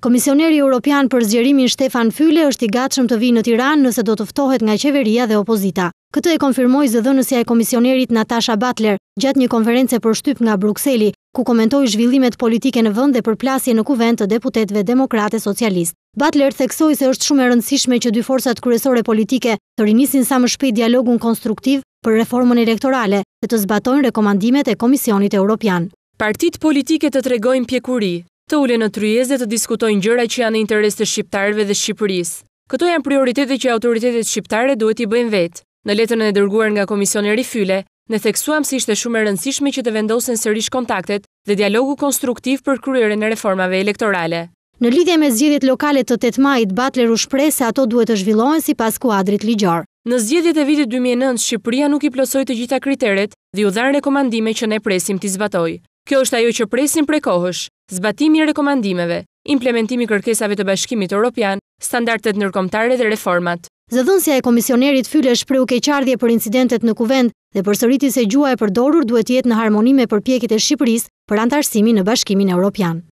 Komisioneri Europian për zgjerimin Shtefan Fylle është i gatshëm të vijë në Tiranë nëse do të ftohet nga qeveria dhe opozita. Këtë e konfirmoi zëdhënësja e komisionerit Natasha Butler gjatë një konference për shtyp nga Brukseli, ku komentoi zhvillimet politike në vend dhe përplasje në kuvent të deputetëve demokratë socialist. Butler theksoi se është shumë e rëndësishme që dy forcat kryesore politike të rinisin sa më shpejt dialogun konstruktiv për reformën elektorale dhe të zbatojnë rekomandimet e Komisionit Europian. Partitë politike të tregojnë pjekuri të ule në tryezë dhe të diskutojnë gjëra që janë interes të shqiptarëve dhe Shqipëris. Këto janë prioritete që autoritetet shqiptare duhet i bëjnë vetë. Në letën e dërguar nga e Rifyle, ne theksuam se si ishte shumë e rëndësishme që të vendosen sërish kontaktet dhe dialogu konstruktiv për kryerën e reformave elektorale. Në lidhje me zgjedhjet lokale të 8 majit, Butler u shpreh se ato duhet të zhvillohen sipas kuadrit ligjor. Në zgjedhjet e vitit 2009, Shqipëria nuk i plotësoi të gjitha kriteret dhe u dhanë rekomandime që ne presim të zbatojë. Kjo është ajo që presim prej kohësh zbatimi i rekomandimeve, implementimi i kërkesave të Bashkimit Evropian, standardet ndërkombëtare dhe reformat. Zëdhënësia e komisionerit fyllë shpreu keqardhje për incidentet në kuvend dhe përsëriti se gjuha e përdorur duhet të jetë në harmoni me përpjekjet e Shqipërisë për antarësimin në Bashkimin Evropian.